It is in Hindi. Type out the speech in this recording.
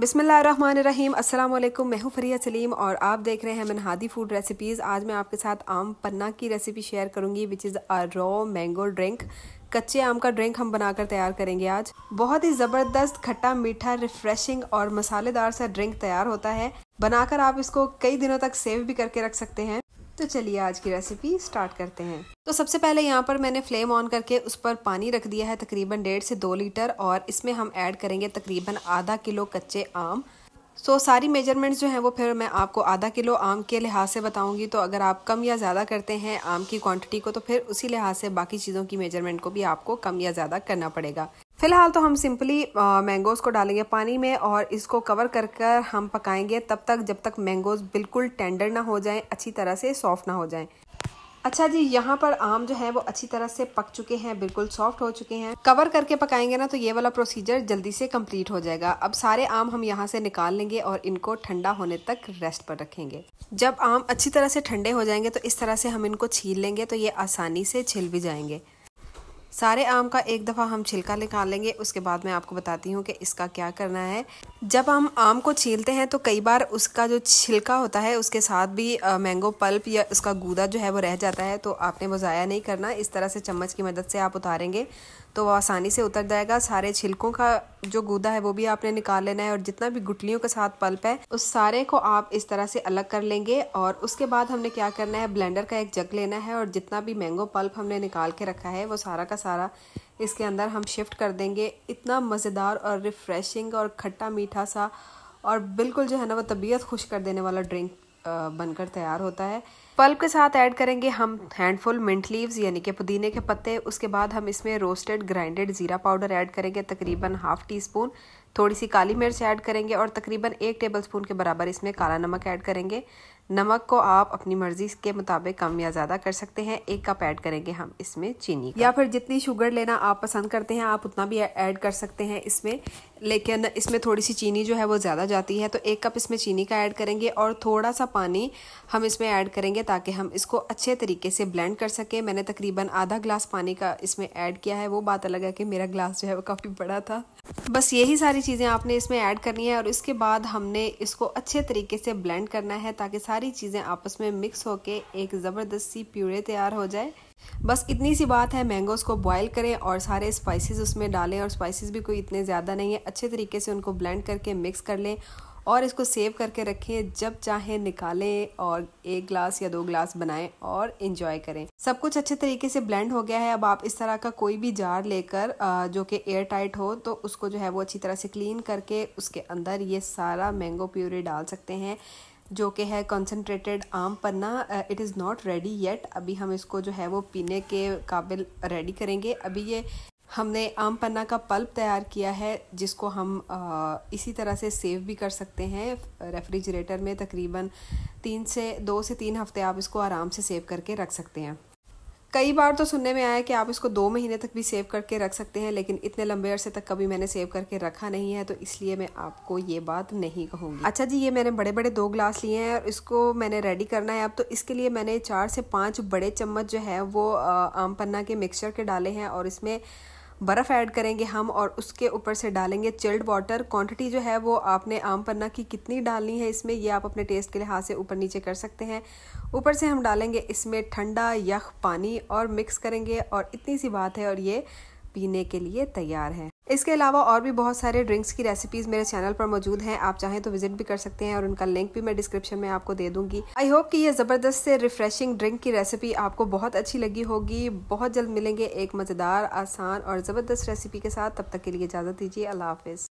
बिसमीम अल्लाम मैं हूँ फरिया सलीम और आप देख रहे हैं मनहादी फूड रेसिपीज़ आज मैं आपके साथ आम पन्ना की रेसिपी शेयर करूंगी which is a raw mango drink कच्चे आम का ड्रिंक हम बनाकर तैयार करेंगे आज बहुत ही ज़बरदस्त खट्टा मीठा रिफ्रेशिंग और मसालेदार सा ड्रिंक तैयार होता है बनाकर आप इसको कई दिनों तक सेव भी करके रख सकते हैं तो चलिए आज की रेसिपी स्टार्ट करते हैं तो सबसे पहले यहाँ पर मैंने फ्लेम ऑन करके उस पर पानी रख दिया है तकरीबन डेढ़ से दो लीटर और इसमें हम ऐड करेंगे तकरीबन आधा किलो कच्चे आम सो so, सारी मेजरमेंट्स जो हैं वो फिर मैं आपको आधा किलो आम के लिहाज से बताऊंगी तो अगर आप कम या ज़्यादा करते हैं आम की क्वांटिटी को तो फिर उसी लिहाज से बाकी चीज़ों की मेजरमेंट को भी आपको कम या ज़्यादा करना पड़ेगा फिलहाल तो हम सिंपली मैंगोज़ को डालेंगे पानी में और इसको कवर कर कर हम पकाएंगे तब तक जब तक मैंगोज़ बिल्कुल टेंडर ना हो जाएं अच्छी तरह से सॉफ्ट ना हो जाएं अच्छा जी यहाँ पर आम जो है वो अच्छी तरह से पक चुके हैं बिल्कुल सॉफ्ट हो चुके हैं कवर करके पकाएंगे ना तो ये वाला प्रोसीजर जल्दी से कंप्लीट हो जाएगा अब सारे आम हम यहाँ से निकाल लेंगे और इनको ठंडा होने तक रेस्ट पर रखेंगे जब आम अच्छी तरह से ठंडे हो जाएंगे तो इस तरह से हम इनको छील लेंगे तो ये आसानी से छिल भी जाएंगे सारे आम का एक दफ़ा हम छिलका निकाल लेंगे उसके बाद मैं आपको बताती हूँ कि इसका क्या करना है जब हम आम को छीलते हैं तो कई बार उसका जो छिलका होता है उसके साथ भी मैंगो पल्प या उसका गूदा जो है वो रह जाता है तो आपने वो ज़ाया नहीं करना इस तरह से चम्मच की मदद से आप उतारेंगे तो वो आसानी से उतर जाएगा सारे छिलकों का जो गूदा है वो भी आपने निकाल लेना है और जितना भी गुटलियों के साथ पल्प है उस सारे को आप इस तरह से अलग कर लेंगे और उसके बाद हमने क्या करना है ब्लेंडर का एक जग लेना है और जितना भी मैंगो पल्प हमने निकाल के रखा है वो सारा का सारा इसके अंदर हम शिफ्ट कर देंगे इतना मज़ेदार और रिफ़्रेशिंग और खट्टा मीठा सा और बिल्कुल जो है ना वो तबीयत खुश कर देने वाला ड्रिंक बनकर तैयार होता है पल्प के साथ ऐड करेंगे हम हैंडफुल मिंट लीव्स यानी कि पुदीने के पत्ते उसके बाद हम इसमें रोस्टेड ग्राइंडेड ज़ीरा पाउडर ऐड करेंगे तकरीबन हाफ़ टी स्पून थोड़ी सी काली मिर्च ऐड करेंगे और तकरीबन एक टेबल स्पून के बराबर इसमें काला नमक ऐड करेंगे नमक को आप अपनी मर्जी के मुताबिक कम या ज़्यादा कर सकते हैं एक कप ऐड करेंगे हम इसमें चीनी या फिर जितनी शुगर लेना आप पसंद करते हैं आप उतना भी ऐड कर सकते हैं इसमें लेकिन इसमें थोड़ी सी चीनी जो है वो ज़्यादा जाती है तो एक कप इसमें चीनी का ऐड करेंगे और थोड़ा सा पानी हम इसमें ऐड करेंगे ताकि हम इसको अच्छे तरीके से ब्लेंड कर सकें मैंने तकरीबन आधा ग्लास पानी का इसमें ऐड किया है वो बात अलग है कि मेरा ग्लास जो है वो काफ़ी बड़ा था बस यही सारी चीज़ें आपने इसमें ऐड करनी है और इसके बाद हमने इसको अच्छे तरीके से ब्लेंड करना है ताकि सारी चीज़ें आपस में मिक्स होकर एक ज़बरदस्त सी प्यूरे तैयार हो जाए बस इतनी सी बात है मैंगोज़ को बॉईल करें और सारे स्पाइसेस उसमें डालें और स्पाइसेस भी कोई इतने ज़्यादा नहीं है अच्छे तरीके से उनको ब्लेंड करके मिक्स कर लें और इसको सेव करके रखें जब चाहे निकालें और एक ग्लास या दो ग्लास बनाएं और इन्जॉय करें सब कुछ अच्छे तरीके से ब्लेंड हो गया है अब आप इस तरह का कोई भी जार लेकर जो कि एयर टाइट हो तो उसको जो है वो अच्छी तरह से क्लीन करके उसके अंदर ये सारा मैंगो प्यूरी डाल सकते हैं जो कि है concentrated aam panna it is not ready yet अभी हम इसको जो है वो पीने के काबिल रेडी करेंगे अभी ये हमने आम पन्ना का पल्प तैयार किया है जिसको हम इसी तरह से सेव भी कर सकते हैं रेफ्रिजरेटर में तकरीबन तीन से दो से तीन हफ्ते आप इसको आराम से सेव करके रख सकते हैं कई बार तो सुनने में आया कि आप इसको दो महीने तक भी सेव करके रख सकते हैं लेकिन इतने लंबे अरसे तक कभी मैंने सेव करके रखा नहीं है तो इसलिए मैं आपको ये बात नहीं कहूँगी अच्छा जी ये मैंने बड़े बड़े दो ग्लास लिए हैं और इसको मैंने रेडी करना है अब तो इसके लिए मैंने चार से पाँच बड़े चम्मच जो है वो आम पन्ना के मिक्सचर के डाले हैं और इसमें बर्फ़ ऐड करेंगे हम और उसके ऊपर से डालेंगे चिल्ड वाटर क्वांटिटी जो है वो आपने आम पन्ना की कितनी डालनी है इसमें ये आप अपने टेस्ट के लिहाज से ऊपर नीचे कर सकते हैं ऊपर से हम डालेंगे इसमें ठंडा यख पानी और मिक्स करेंगे और इतनी सी बात है और ये पीने के लिए तैयार है इसके अलावा और भी बहुत सारे ड्रिंक्स की रेसिपीज़ मेरे चैनल पर मौजूद हैं आप चाहें तो विजिट भी कर सकते हैं और उनका लिंक भी मैं डिस्क्रिप्शन में आपको दे दूंगी आई होप कि ये ज़बरदस्त से रिफ्रेशिंग ड्रिंक की रेसिपी आपको बहुत अच्छी लगी होगी बहुत जल्द मिलेंगे एक मज़ेदार आसान और ज़बरदस्त रेसिपी के साथ तब तक के लिए इजाज़त दीजिए अल्लाह हाफिज़